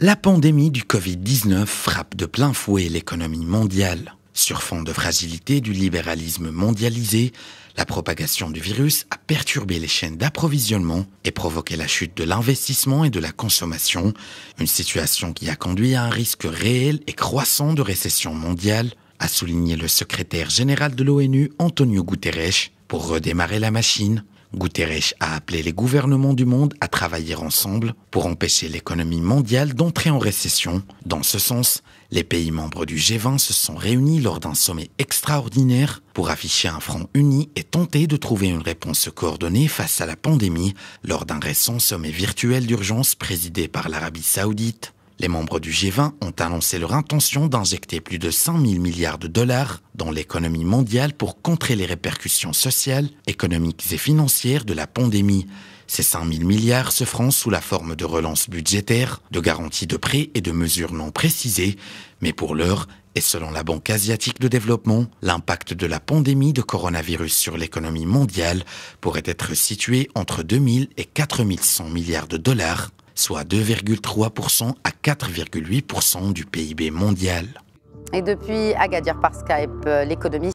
La pandémie du Covid-19 frappe de plein fouet l'économie mondiale. Sur fond de fragilité du libéralisme mondialisé, la propagation du virus a perturbé les chaînes d'approvisionnement et provoqué la chute de l'investissement et de la consommation, une situation qui a conduit à un risque réel et croissant de récession mondiale, a souligné le secrétaire général de l'ONU Antonio Guterres pour redémarrer la machine. Guterres a appelé les gouvernements du monde à travailler ensemble pour empêcher l'économie mondiale d'entrer en récession. Dans ce sens, les pays membres du G20 se sont réunis lors d'un sommet extraordinaire pour afficher un front uni et tenter de trouver une réponse coordonnée face à la pandémie lors d'un récent sommet virtuel d'urgence présidé par l'Arabie saoudite. Les membres du G20 ont annoncé leur intention d'injecter plus de 5 000 milliards de dollars dans l'économie mondiale pour contrer les répercussions sociales, économiques et financières de la pandémie. Ces 5 000 milliards se feront sous la forme de relances budgétaires, de garanties de prêts et de mesures non précisées, mais pour l'heure, et selon la Banque asiatique de développement, l'impact de la pandémie de coronavirus sur l'économie mondiale pourrait être situé entre 000 et 100 milliards de dollars soit 2,3% à 4,8% du PIB mondial. Et depuis Agadir par Skype, euh, l'économie